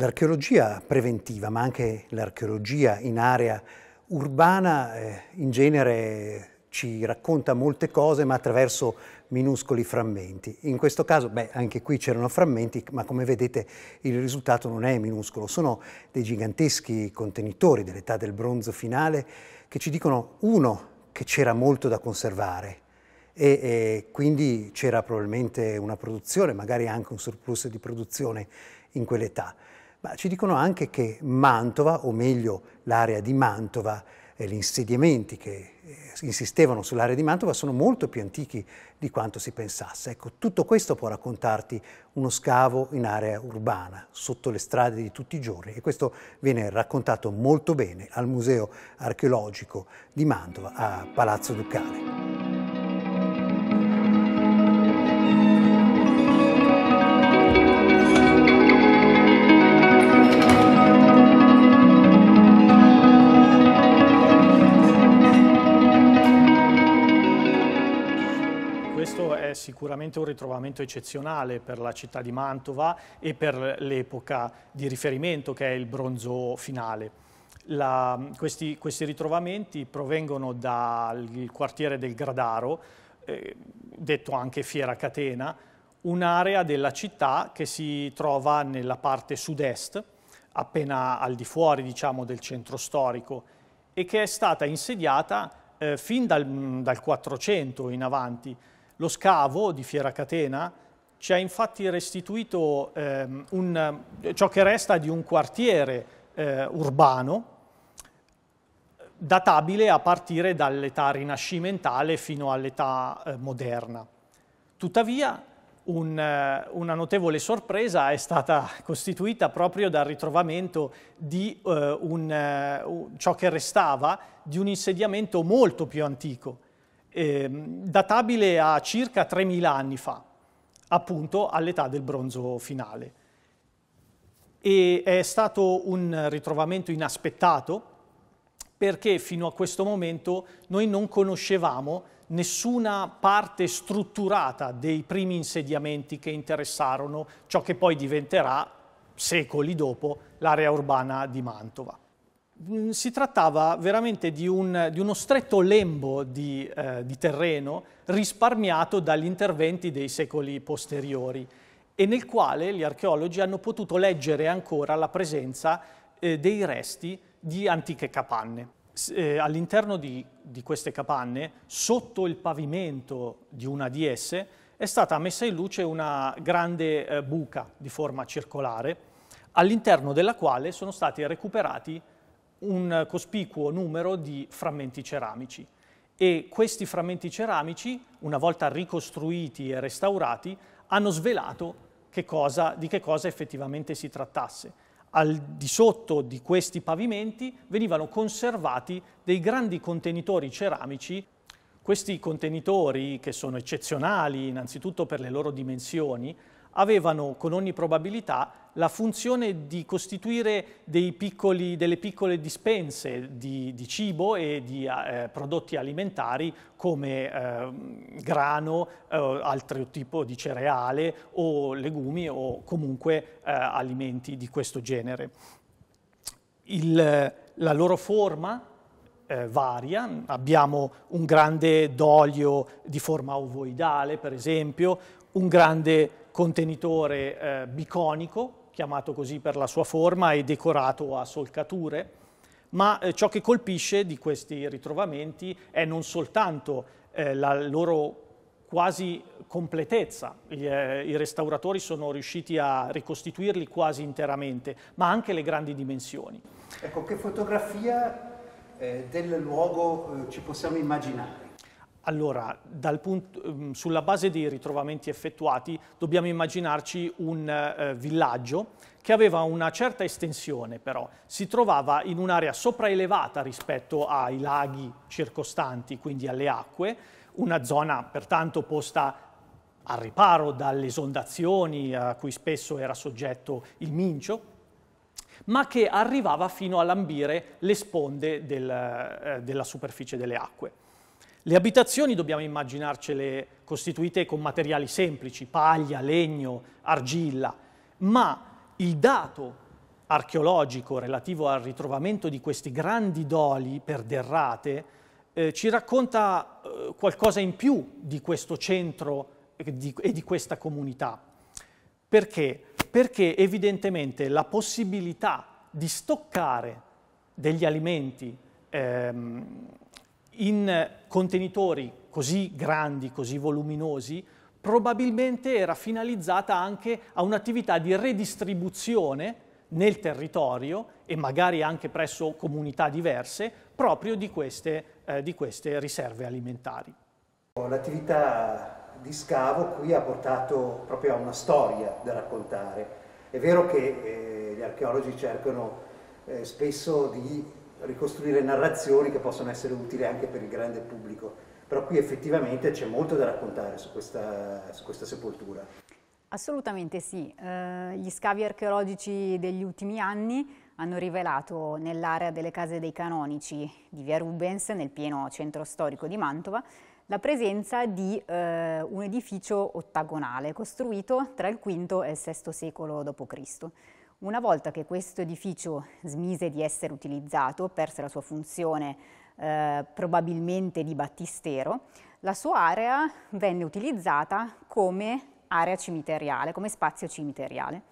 L'archeologia preventiva, ma anche l'archeologia in area urbana, eh, in genere ci racconta molte cose, ma attraverso minuscoli frammenti. In questo caso, beh, anche qui c'erano frammenti, ma come vedete il risultato non è minuscolo, sono dei giganteschi contenitori dell'età del bronzo finale che ci dicono, uno, che c'era molto da conservare e, e quindi c'era probabilmente una produzione, magari anche un surplus di produzione in quell'età ma ci dicono anche che Mantova, o meglio l'area di Mantova, eh, gli insediamenti che eh, insistevano sull'area di Mantova sono molto più antichi di quanto si pensasse. Ecco, tutto questo può raccontarti uno scavo in area urbana, sotto le strade di tutti i giorni e questo viene raccontato molto bene al Museo archeologico di Mantova a Palazzo Ducale. sicuramente un ritrovamento eccezionale per la città di Mantova e per l'epoca di riferimento che è il bronzo finale. La, questi, questi, ritrovamenti provengono dal quartiere del Gradaro, eh, detto anche Fiera Catena, un'area della città che si trova nella parte sud-est, appena al di fuori diciamo, del centro storico, e che è stata insediata eh, fin dal, dal 400 in avanti, lo scavo di Fiera Catena ci ha infatti restituito ehm, un, ciò che resta di un quartiere eh, urbano databile a partire dall'età rinascimentale fino all'età eh, moderna. Tuttavia un, eh, una notevole sorpresa è stata costituita proprio dal ritrovamento di eh, un, eh, ciò che restava di un insediamento molto più antico, eh, databile a circa 3.000 anni fa, appunto all'età del bronzo finale. E è stato un ritrovamento inaspettato perché fino a questo momento noi non conoscevamo nessuna parte strutturata dei primi insediamenti che interessarono ciò che poi diventerà, secoli dopo, l'area urbana di Mantova. Mm, si trattava veramente di, un, di uno stretto lembo di, eh, di, terreno risparmiato dagli interventi dei secoli posteriori e nel quale gli archeologi hanno potuto leggere ancora la presenza eh, dei resti di antiche capanne. Eh, all'interno di, di queste capanne, sotto il pavimento di una di esse, è stata messa in luce una grande eh, buca di forma circolare, all'interno della quale sono stati recuperati un cospicuo numero di frammenti ceramici e questi frammenti ceramici, una volta ricostruiti e restaurati, hanno svelato che cosa, di che cosa effettivamente si trattasse. Al di sotto di questi pavimenti venivano conservati dei grandi contenitori ceramici. Questi contenitori, che sono eccezionali innanzitutto per le loro dimensioni, avevano con ogni probabilità la funzione di costituire piccoli, delle piccole dispense di, di cibo e di eh, prodotti alimentari come eh, grano, eh, altro tipo di cereale o legumi o comunque eh, alimenti di questo genere. Il, la loro forma eh, varia, abbiamo un grande d'olio di forma ovoidale per esempio, un grande contenitore eh, biconico, chiamato così per la sua forma e decorato a solcature, ma eh, ciò che colpisce di questi ritrovamenti è non soltanto eh, la loro quasi completezza, eh, i restauratori sono riusciti a ricostituirli quasi interamente, ma anche le grandi dimensioni. Ecco, che fotografia eh, del luogo ci possiamo immaginare? Allora, punto, ehm, sulla base dei ritrovamenti effettuati dobbiamo immaginarci un eh, villaggio che aveva una certa estensione però, si trovava in un'area sopraelevata rispetto ai laghi circostanti, quindi alle acque, una zona pertanto posta al riparo dalle esondazioni a cui spesso era soggetto il Mincio, ma che arrivava fino a lambire le sponde del, eh, della superficie delle acque. Le abitazioni dobbiamo immaginarcele costituite con materiali semplici, paglia, legno, argilla, ma il dato archeologico relativo al ritrovamento di questi grandi doli per derrate eh, ci racconta eh, qualcosa in più di questo centro e di, e di questa comunità. Perché? Perché evidentemente la possibilità di stoccare degli alimenti ehm, in contenitori così grandi, così voluminosi, probabilmente era finalizzata anche a un'attività di redistribuzione nel territorio e magari anche presso comunità diverse proprio di queste, eh, di queste riserve alimentari. L'attività di scavo qui ha portato proprio a una storia da raccontare. È vero che eh, gli archeologi cercano eh, spesso di ricostruire narrazioni che possono essere utili anche per il grande pubblico. Però qui effettivamente c'è molto da raccontare su questa, su questa sepoltura. Assolutamente sì. Eh, gli scavi archeologici degli ultimi anni hanno rivelato nell'area delle case dei canonici di via Rubens, nel pieno centro storico di Mantova, la presenza di eh, un edificio ottagonale costruito tra il V e il VI secolo d.C. Una volta che questo edificio smise di essere utilizzato, perse la sua funzione eh, probabilmente di battistero, la sua area venne utilizzata come area cimiteriale, come spazio cimiteriale.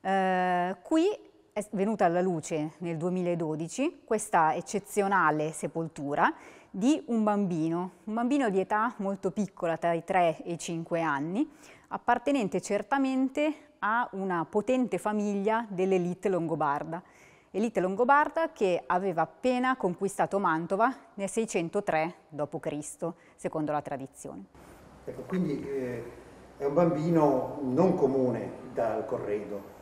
Eh, qui è venuta alla luce nel 2012 questa eccezionale sepoltura di un bambino, un bambino di età molto piccola, tra i 3 e i 5 anni, appartenente certamente a una potente famiglia dell'elite longobarda. Elite longobarda che aveva appena conquistato Mantova nel 603 d.C., secondo la tradizione. Ecco, quindi eh, è un bambino non comune dal corredo.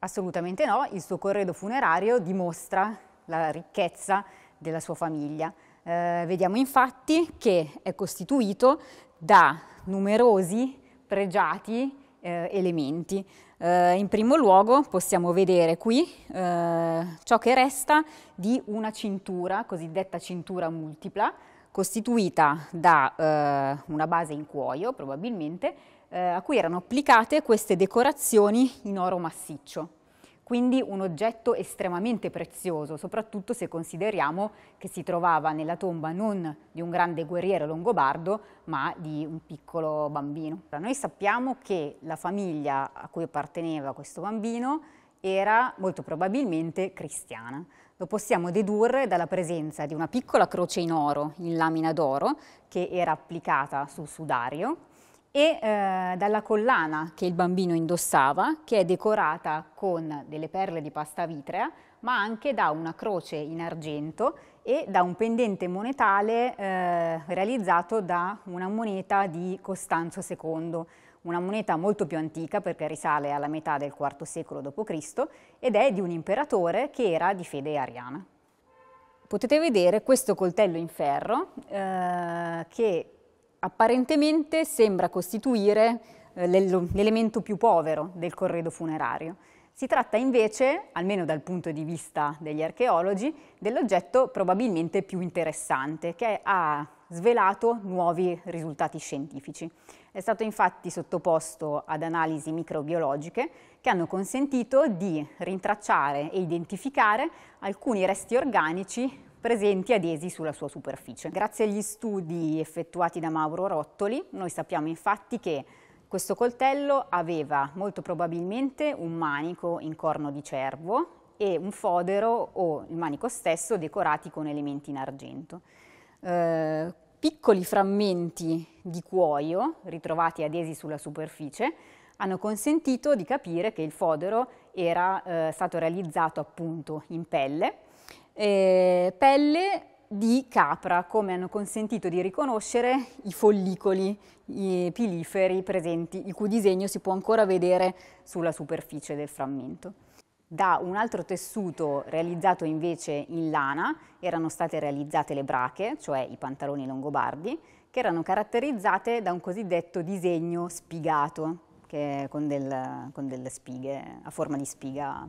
Assolutamente no, il suo corredo funerario dimostra la ricchezza della sua famiglia. Eh, vediamo infatti che è costituito da numerosi pregiati eh, elementi. Eh, in primo luogo possiamo vedere qui eh, ciò che resta di una cintura, cosiddetta cintura multipla, costituita da eh, una base in cuoio probabilmente, eh, a cui erano applicate queste decorazioni in oro massiccio quindi un oggetto estremamente prezioso, soprattutto se consideriamo che si trovava nella tomba non di un grande guerriero longobardo, ma di un piccolo bambino. Noi sappiamo che la famiglia a cui apparteneva questo bambino era molto probabilmente cristiana. Lo possiamo dedurre dalla presenza di una piccola croce in oro in lamina d'oro che era applicata sul sudario e eh, dalla collana che il bambino indossava, che è decorata con delle perle di pasta vitrea, ma anche da una croce in argento e da un pendente monetale eh, realizzato da una moneta di Costanzo II, una moneta molto più antica perché risale alla metà del IV secolo d.C. ed è di un imperatore che era di fede ariana. Potete vedere questo coltello in ferro eh, che apparentemente sembra costituire eh, l'elemento più povero del corredo funerario. Si tratta invece, almeno dal punto di vista degli archeologi, dell'oggetto probabilmente più interessante, che ha svelato nuovi risultati scientifici. È stato infatti sottoposto ad analisi microbiologiche che hanno consentito di rintracciare e identificare alcuni resti organici presenti adesi sulla sua superficie. Grazie agli studi effettuati da Mauro Rottoli, noi sappiamo infatti che questo coltello aveva molto probabilmente un manico in corno di cervo e un fodero o il manico stesso decorati con elementi in argento. Eh, piccoli frammenti di cuoio ritrovati adesi sulla superficie hanno consentito di capire che il fodero era eh, stato realizzato appunto in pelle eh, pelle di capra, come hanno consentito di riconoscere i follicoli i piliferi presenti, il cui disegno si può ancora vedere sulla superficie del frammento. Da un altro tessuto realizzato invece in lana erano state realizzate le brache, cioè i pantaloni longobardi, che erano caratterizzate da un cosiddetto disegno spigato, con, del, con delle spighe a forma di spiga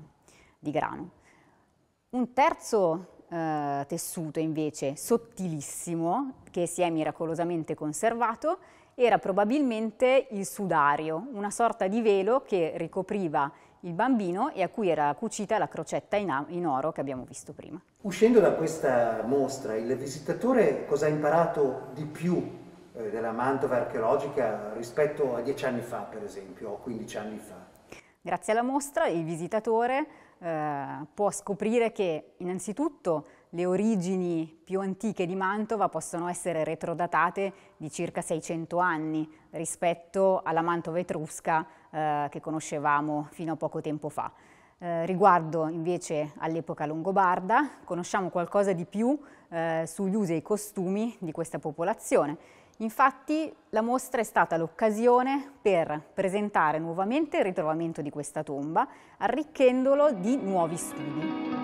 di grano. Un terzo eh, tessuto invece sottilissimo, che si è miracolosamente conservato, era probabilmente il sudario, una sorta di velo che ricopriva il bambino e a cui era cucita la crocetta in, oro che abbiamo visto prima. Uscendo da questa mostra, il visitatore cosa ha imparato di più eh, della Mantova archeologica rispetto a dieci anni fa, per esempio, o quindici anni fa? Grazie alla mostra il visitatore eh, può scoprire che innanzitutto le origini più antiche di Mantova possono essere retrodatate di circa 600 anni rispetto alla Mantova etrusca eh, che conoscevamo fino a poco tempo fa. Eh, riguardo invece all'epoca longobarda, conosciamo qualcosa di più eh, sugli usi e i costumi di questa popolazione Infatti la mostra è stata l'occasione per presentare nuovamente il ritrovamento di questa tomba, arricchendolo di nuovi studi.